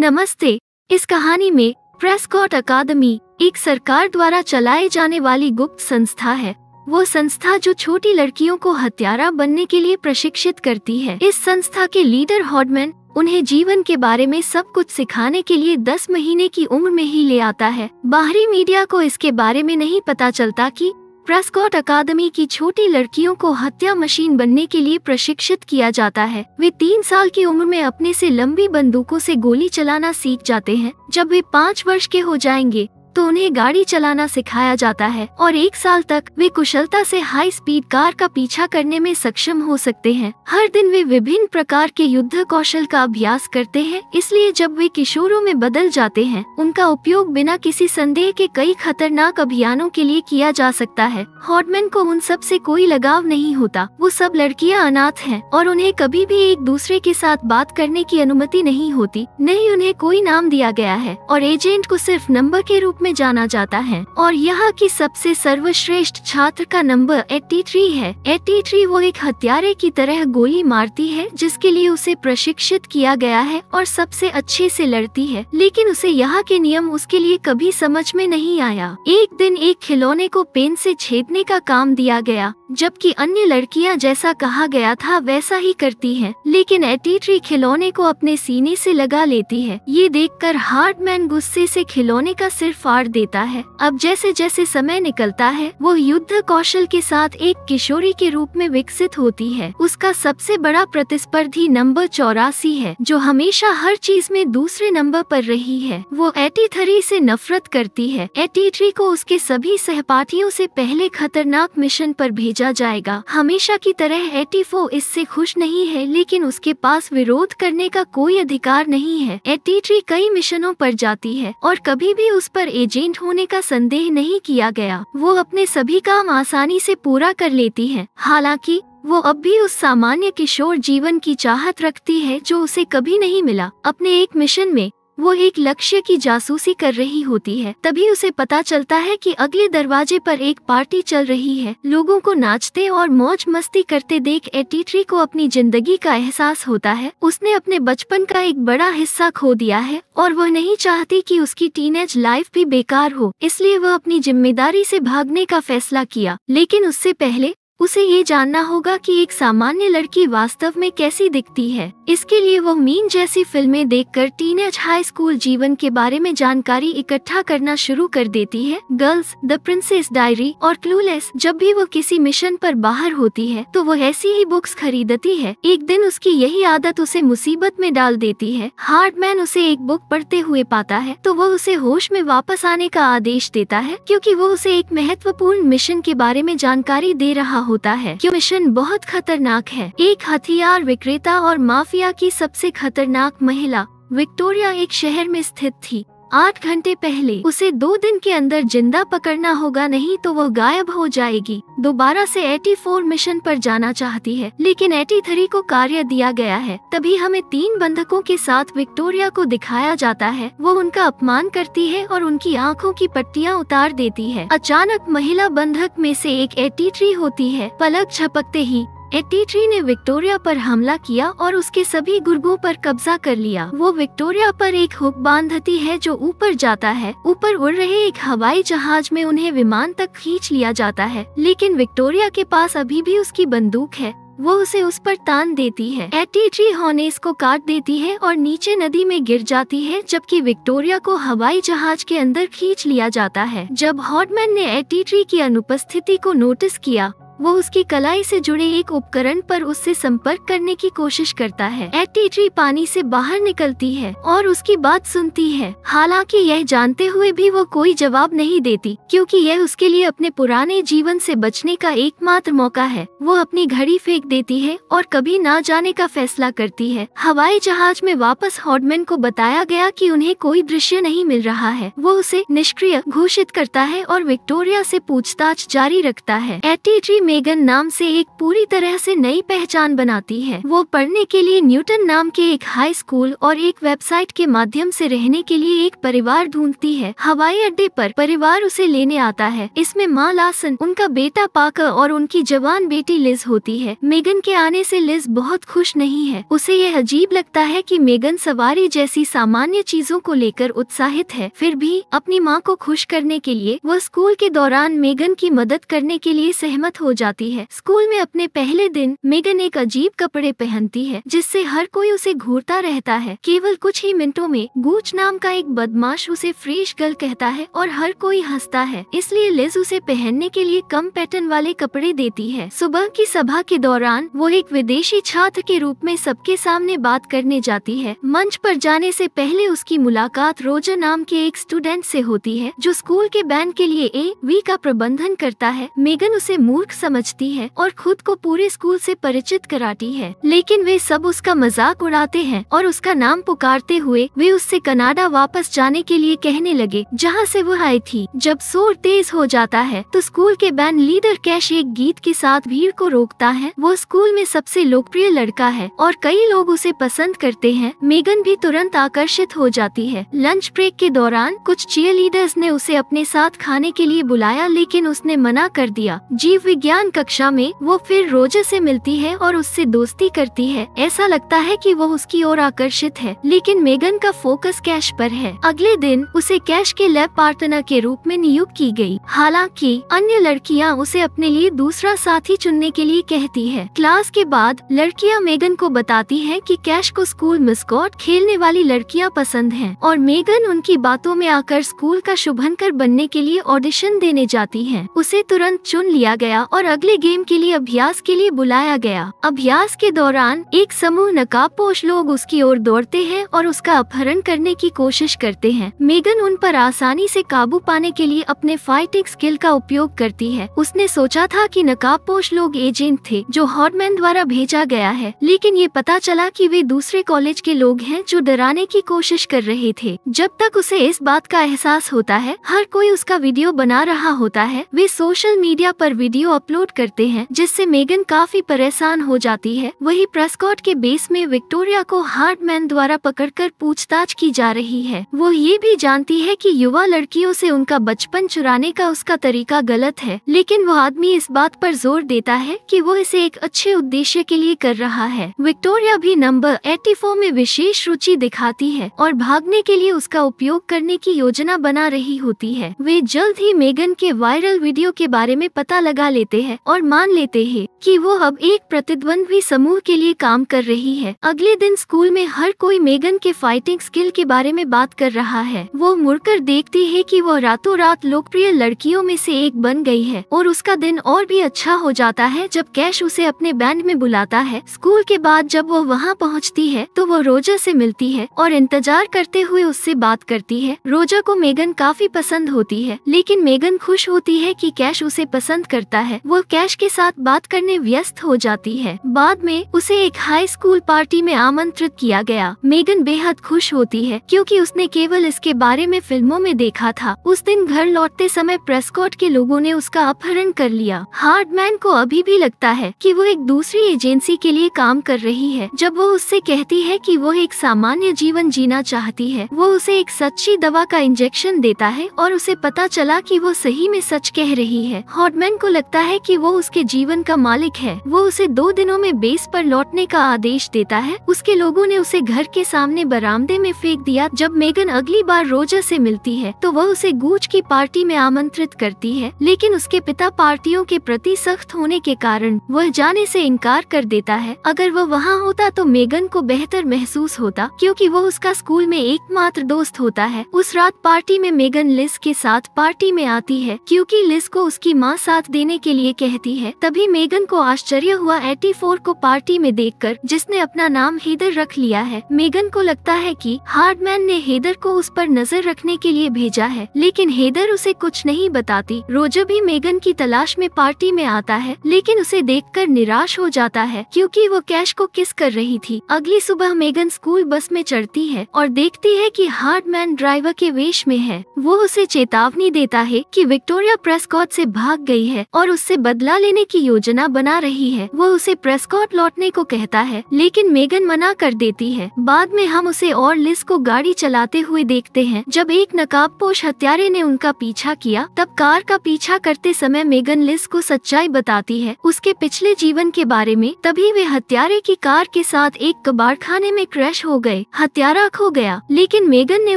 नमस्ते इस कहानी में प्रेसकॉट अकादमी एक सरकार द्वारा चलाए जाने वाली गुप्त संस्था है वो संस्था जो छोटी लड़कियों को हत्यारा बनने के लिए प्रशिक्षित करती है इस संस्था के लीडर हॉडमैन उन्हें जीवन के बारे में सब कुछ सिखाने के लिए 10 महीने की उम्र में ही ले आता है बाहरी मीडिया को इसके बारे में नहीं पता चलता कि प्रेस्कॉट अकादमी की छोटी लड़कियों को हत्या मशीन बनने के लिए प्रशिक्षित किया जाता है वे तीन साल की उम्र में अपने से लंबी बंदूकों से गोली चलाना सीख जाते हैं जब वे पाँच वर्ष के हो जाएंगे तो उन्हें गाड़ी चलाना सिखाया जाता है और एक साल तक वे कुशलता से हाई स्पीड कार का पीछा करने में सक्षम हो सकते हैं हर दिन वे विभिन्न प्रकार के युद्ध कौशल का अभ्यास करते हैं इसलिए जब वे किशोरों में बदल जाते हैं उनका उपयोग बिना किसी संदेह के कई खतरनाक अभियानों के लिए किया जा सकता है हॉटमैन को उन सब से कोई लगाव नहीं होता वो सब लड़कियाँ अनाथ है और उन्हें कभी भी एक दूसरे के साथ बात करने की अनुमति नहीं होती नहीं उन्हें कोई नाम दिया गया है और एजेंट को सिर्फ नंबर के रूप में जाना जाता है और यहाँ की सबसे सर्वश्रेष्ठ छात्र का नंबर 83 है 83 वो एक हत्यारे की तरह गोली मारती है जिसके लिए उसे प्रशिक्षित किया गया है और सबसे अच्छे से लड़ती है लेकिन उसे यहाँ के नियम उसके लिए कभी समझ में नहीं आया एक दिन एक खिलौने को पेन से छेदने का काम दिया गया जबकि अन्य लड़कियां जैसा कहा गया था वैसा ही करती हैं, लेकिन एटीट्री खिलौने को अपने सीने से लगा लेती है ये देखकर हार्डमैन गुस्से से खिलौने का सिर फाड़ देता है अब जैसे जैसे समय निकलता है वो युद्ध कौशल के साथ एक किशोरी के रूप में विकसित होती है उसका सबसे बड़ा प्रतिस्पर्धी नंबर चौरासी है जो हमेशा हर चीज में दूसरे नंबर पर रही है वो थ्री से नफरत करती है एटीट्री को उसके सभी सहपाठियों से पहले खतरनाक मिशन पर भेज भेजा जाएगा हमेशा की तरह एटीफो इससे खुश नहीं है लेकिन उसके पास विरोध करने का कोई अधिकार नहीं है एटीट्री कई मिशनों पर जाती है और कभी भी उस पर एजेंट होने का संदेह नहीं किया गया वो अपने सभी काम आसानी से पूरा कर लेती है हालांकि वो अब भी उस सामान्य किशोर जीवन की चाहत रखती है जो उसे कभी नहीं मिला अपने एक मिशन में वो एक लक्ष्य की जासूसी कर रही होती है तभी उसे पता चलता है कि अगले दरवाजे पर एक पार्टी चल रही है लोगों को नाचते और मौज मस्ती करते देख एटीट्री को अपनी जिंदगी का एहसास होता है उसने अपने बचपन का एक बड़ा हिस्सा खो दिया है और वह नहीं चाहती कि उसकी टीनेज लाइफ भी बेकार हो इसलिए वह अपनी जिम्मेदारी से भागने का फैसला किया लेकिन उससे पहले उसे ये जानना होगा कि एक सामान्य लड़की वास्तव में कैसी दिखती है इसके लिए वो मीन जैसी फिल्में देखकर टीनेज हाई स्कूल जीवन के बारे में जानकारी इकट्ठा करना शुरू कर देती है गर्ल्स द प्रिंसेस डायरी और क्लूलेस जब भी वो किसी मिशन पर बाहर होती है तो वो ऐसी ही बुक्स खरीदती है एक दिन उसकी यही आदत उसे मुसीबत में डाल देती है हार्ड मैन उसे एक बुक पढ़ते हुए पाता है तो वो उसे होश में वापस आने का आदेश देता है क्यूँकी वो उसे एक महत्वपूर्ण मिशन के बारे में जानकारी दे रहा होता है ये मिशन बहुत खतरनाक है एक हथियार विक्रेता और माफिया की सबसे खतरनाक महिला विक्टोरिया एक शहर में स्थित थी आठ घंटे पहले उसे दो दिन के अंदर जिंदा पकड़ना होगा नहीं तो वह गायब हो जाएगी दोबारा से 84 मिशन पर जाना चाहती है लेकिन 83 को कार्य दिया गया है तभी हमें तीन बंधकों के साथ विक्टोरिया को दिखाया जाता है वो उनका अपमान करती है और उनकी आँखों की पट्टियाँ उतार देती है अचानक महिला बंधक में से एक 83 होती है पलक झपकते ही एटीट्री ने विक्टोरिया पर हमला किया और उसके सभी गुर्गों पर कब्जा कर लिया वो विक्टोरिया पर एक हुक बांधती है जो ऊपर जाता है ऊपर उड़ रहे एक हवाई जहाज में उन्हें विमान तक खींच लिया जाता है लेकिन विक्टोरिया के पास अभी भी उसकी बंदूक है वो उसे उस पर तान देती है एटीट्री हॉनेस को काट देती है और नीचे नदी में गिर जाती है जबकि विक्टोरिया को हवाई जहाज के अंदर खींच लिया जाता है जब हॉटमैन ने एटीट्री की अनुपस्थिति को नोटिस किया वो उसकी कलाई से जुड़े एक उपकरण पर उससे संपर्क करने की कोशिश करता है एटीट्री पानी से बाहर निकलती है और उसकी बात सुनती है हालांकि यह जानते हुए भी वो कोई जवाब नहीं देती क्योंकि यह उसके लिए अपने पुराने जीवन से बचने का एकमात्र मौका है वो अपनी घड़ी फेंक देती है और कभी ना जाने का फैसला करती है हवाई जहाज में वापस हॉडमैन को बताया गया कि उन्हें कोई दृश्य नहीं मिल रहा है वो उसे निष्क्रिय घोषित करता है और विक्टोरिया से पूछताछ जारी रखता है एटीट्री मेगन नाम से एक पूरी तरह से नई पहचान बनाती है वो पढ़ने के लिए न्यूटन नाम के एक हाई स्कूल और एक वेबसाइट के माध्यम से रहने के लिए एक परिवार ढूंढती है हवाई अड्डे पर परिवार उसे लेने आता है इसमें माँ लासन उनका बेटा पाकर और उनकी जवान बेटी लिज होती है मेगन के आने से लिज बहुत खुश नहीं है उसे यह अजीब लगता है कि मेगन सवारी जैसी सामान्य चीजों को लेकर उत्साहित है फिर भी अपनी माँ को खुश करने के लिए वो स्कूल के दौरान मेगन की मदद करने के लिए सहमत हो जाती है स्कूल में अपने पहले दिन मेगन एक अजीब कपड़े पहनती है जिससे हर कोई उसे घूरता रहता है केवल कुछ ही मिनटों में गूच नाम का एक बदमाश उसे फ्रेश गर्ल कहता है और हर कोई हंसता है इसलिए लिज उसे पहनने के लिए कम पैटर्न वाले कपड़े देती है सुबह की सभा के दौरान वो एक विदेशी छात्र के रूप में सबके सामने बात करने जाती है मंच पर जाने से पहले उसकी मुलाकात रोजर नाम के एक स्टूडेंट से होती है जो स्कूल के बैंड के लिए ए वी का प्रबंधन करता है मेगन उसे मूर्ख सब समझती है और खुद को पूरे स्कूल से परिचित कराती है लेकिन वे सब उसका मजाक उड़ाते हैं और उसका नाम पुकारते हुए वे उससे कनाडा वापस जाने के लिए कहने लगे जहाँ से वह आई थी जब शोर तेज हो जाता है तो स्कूल के बैंड लीडर कैश एक गीत के साथ भीड़ को रोकता है वो स्कूल में सबसे लोकप्रिय लड़का है और कई लोग उसे पसंद करते हैं मेगन भी तुरंत आकर्षित हो जाती है लंच ब्रेक के दौरान कुछ चीयर लीडर्स ने उसे अपने साथ खाने के लिए बुलाया लेकिन उसने मना कर दिया जीव विज्ञान विज्ञान कक्षा में वो फिर रोजा से मिलती है और उससे दोस्ती करती है ऐसा लगता है कि वो उसकी ओर आकर्षित है लेकिन मेगन का फोकस कैश पर है अगले दिन उसे कैश के लैब पार्टनर के रूप में नियुक्त की गई। हालांकि अन्य लड़कियां उसे अपने लिए दूसरा साथी चुनने के लिए कहती है क्लास के बाद लड़कियां मेगन को बताती है कि कैश को स्कूल मिसकॉट खेलने वाली लड़कियां पसंद हैं और मेगन उनकी बातों में आकर स्कूल का शुभंकर बनने के लिए ऑडिशन देने जाती है उसे तुरंत चुन लिया गया और और अगले गेम के लिए अभ्यास के लिए बुलाया गया अभ्यास के दौरान एक समूह नकाबपोश लोग उसकी ओर दौड़ते हैं और उसका अपहरण करने की कोशिश करते हैं मेगन उन पर आसानी से काबू पाने के लिए अपने फाइटिंग स्किल का उपयोग करती है उसने सोचा था कि नकाबपोश लोग एजेंट थे जो हॉर्मैन द्वारा भेजा गया है लेकिन ये पता चला की वे दूसरे कॉलेज के लोग हैं जो डराने की कोशिश कर रहे थे जब तक उसे इस बात का एहसास होता है हर कोई उसका वीडियो बना रहा होता है वे सोशल मीडिया पर वीडियो अपलोड करते हैं जिससे मेगन काफी परेशान हो जाती है वही प्रेस्कॉट के बेस में विक्टोरिया को हार्डमैन द्वारा पकड़कर पूछताछ की जा रही है वो ये भी जानती है कि युवा लड़कियों से उनका बचपन चुराने का उसका तरीका गलत है लेकिन वो आदमी इस बात पर जोर देता है कि वो इसे एक अच्छे उद्देश्य के लिए कर रहा है विक्टोरिया भी नंबर 84 में विशेष रुचि दिखाती है और भागने के लिए उसका उपयोग करने की योजना बना रही होती है वे जल्द ही मेगन के वायरल वीडियो के बारे में पता लगा लेते करते हैं और मान लेते हैं कि वो अब एक प्रतिद्वंद्वी समूह के लिए काम कर रही है अगले दिन स्कूल में हर कोई मेगन के फाइटिंग स्किल के बारे में बात कर रहा है वो मुड़कर देखती है कि वो रातों रात लोकप्रिय लड़कियों में से एक बन गई है और उसका दिन और भी अच्छा हो जाता है जब कैश उसे अपने बैंड में बुलाता है स्कूल के बाद जब वो वहाँ पहुँचती है तो वो रोजा से मिलती है और इंतजार करते हुए उससे बात करती है रोजा को मेगन काफी पसंद होती है लेकिन मेगन खुश होती है कि कैश उसे पसंद करता है वो कैश के साथ बात करने व्यस्त हो जाती है बाद में उसे एक हाई स्कूल पार्टी में आमंत्रित किया गया मेगन बेहद खुश होती है क्योंकि उसने केवल इसके बारे में फिल्मों में देखा था उस दिन घर लौटते समय प्रेस्कॉट के लोगों ने उसका अपहरण कर लिया हार्डमैन को अभी भी लगता है कि वो एक दूसरी एजेंसी के लिए काम कर रही है जब वो उससे कहती है कि वो एक सामान्य जीवन जीना चाहती है वो उसे एक सच्ची दवा का इंजेक्शन देता है और उसे पता चला कि वो सही में सच कह रही है हॉटमैन को लगता है है कि वो उसके जीवन का मालिक है वो उसे दो दिनों में बेस पर लौटने का आदेश देता है उसके लोगों ने उसे घर के सामने बरामदे में फेंक दिया जब मेगन अगली बार रोजा से मिलती है तो वह उसे गूच की पार्टी में आमंत्रित करती है लेकिन उसके पिता पार्टियों के प्रति सख्त होने के कारण वह जाने से इनकार कर देता है अगर वह वहाँ होता तो मेगन को बेहतर महसूस होता क्योंकि वो उसका स्कूल में एकमात्र दोस्त होता है उस रात पार्टी में मेगन लिस के साथ पार्टी में आती है क्योंकि लिस को उसकी माँ साथ देने के लिए ये कहती है तभी मेगन को आश्चर्य हुआ एटी फोर को पार्टी में देखकर जिसने अपना नाम हेदर रख लिया है मेगन को लगता है कि हार्डमैन ने हेदर को उस पर नजर रखने के लिए भेजा है लेकिन हेदर उसे कुछ नहीं बताती रोजर भी मेगन की तलाश में पार्टी में आता है लेकिन उसे देख निराश हो जाता है क्यूँकी वो कैश को किस कर रही थी अगली सुबह मेगन स्कूल बस में चढ़ती है और देखती है की हार्डमैन ड्राइवर के वेश में है वो उसे चेतावनी देता है कि विक्टोरिया प्रेस्कॉट से भाग गई है और उससे बदला लेने की योजना बना रही है वो उसे प्रेस्कॉट लौटने को कहता है लेकिन मेगन मना कर देती है बाद में हम उसे और लिस को गाड़ी चलाते हुए देखते हैं जब एक नकाबपोश हत्यारे ने उनका पीछा किया तब कार का पीछा करते समय मेगन लिस को सच्चाई बताती है उसके पिछले जीवन के बारे में तभी वे हत्यारे की कार के साथ एक कबाड़ खाने में क्रैश हो गए हत्यारा खो गया लेकिन मेगन ने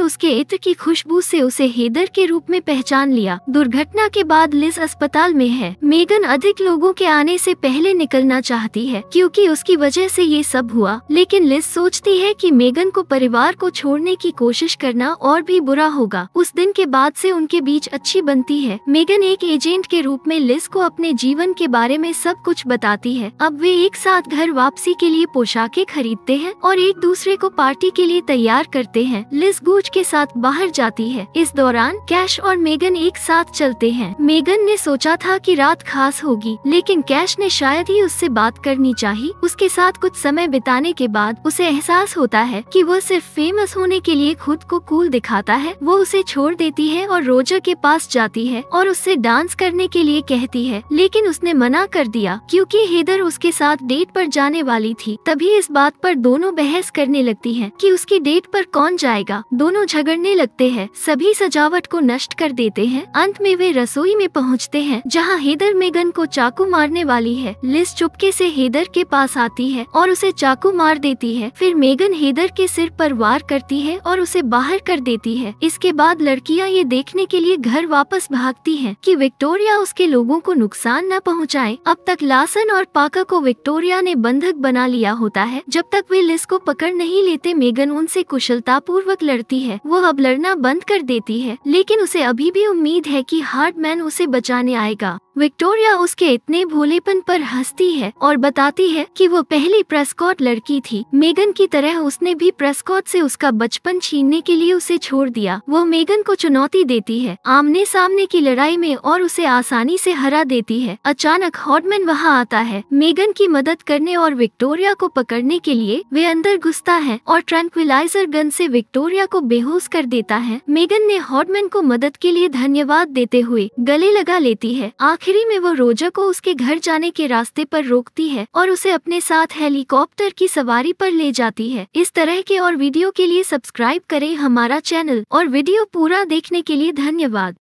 उसके इत्र की खुशबू से उसे हेदर के रूप में पहचान लिया दुर्घटना के बाद लिस अस्पताल में है मेगन मेगन अधिक लोगों के आने से पहले निकलना चाहती है क्योंकि उसकी वजह से ये सब हुआ लेकिन लिस सोचती है कि मेगन को परिवार को छोड़ने की कोशिश करना और भी बुरा होगा उस दिन के बाद से उनके बीच अच्छी बनती है मेगन एक एजेंट के रूप में लिस को अपने जीवन के बारे में सब कुछ बताती है अब वे एक साथ घर वापसी के लिए पोशाकें खरीदते हैं और एक दूसरे को पार्टी के लिए तैयार करते हैं लिस गूज के साथ बाहर जाती है इस दौरान कैश और मेगन एक साथ चलते हैं मेगन ने सोचा था कि रात खास होगी लेकिन कैश ने शायद ही उससे बात करनी चाहिए उसके साथ कुछ समय बिताने के बाद उसे एहसास होता है कि वो सिर्फ फेमस होने के लिए खुद को कूल दिखाता है वो उसे छोड़ देती है और रोजर के पास जाती है और उससे डांस करने के लिए कहती है लेकिन उसने मना कर दिया क्योंकि हेदर उसके साथ डेट पर जाने वाली थी तभी इस बात पर दोनों बहस करने लगती हैं कि उसकी डेट पर कौन जाएगा दोनों झगड़ने लगते हैं सभी सजावट को नष्ट कर देते हैं अंत में वे रसोई में पहुँचते हैं जहाँ हेदर मेगन को चाकू मारने वाली है लिस चुपके से हेदर के पास आती है और उसे चाकू मार देती है फिर मेगन हेदर के सिर पर वार करती है और उसे बाहर कर देती है इसके बाद लड़कियां ये देखने के लिए घर वापस भागती हैं कि विक्टोरिया उसके लोगों को नुकसान न पहुंचाए। अब तक लासन और पाका को विक्टोरिया ने बंधक बना लिया होता है जब तक वे लिस को पकड़ नहीं लेते मेगन उनसे कुशलता पूर्वक लड़ती है वो अब लड़ना बंद कर देती है लेकिन उसे अभी भी उम्मीद है कि मैन उसे बचाने आएगा विक्टोरिया उसके इतने भोलेपन पर हंसती है और बताती है कि वो पहली प्रेस्कॉट लड़की थी मेगन की तरह उसने भी प्रेस्कॉट से उसका बचपन छीनने के लिए उसे छोड़ दिया वो मेगन को चुनौती देती है आमने सामने की लड़ाई में और उसे आसानी से हरा देती है अचानक हॉडमैन वहाँ आता है मेगन की मदद करने और विक्टोरिया को पकड़ने के लिए वे अंदर घुसता है और ट्रैंक्विलाइजर गन से विक्टोरिया को बेहोश कर देता है मेगन ने हॉडमैन को मदद के लिए धन्यवाद देते हुए गले लगा लेती है आखिरी में वो रोजा को उसके घर जाने के रास्ते पर रोकती है और उसे अपने साथ हेलीकॉप्टर की सवारी पर ले जाती है इस तरह के और वीडियो के लिए सब्सक्राइब करें हमारा चैनल और वीडियो पूरा देखने के लिए धन्यवाद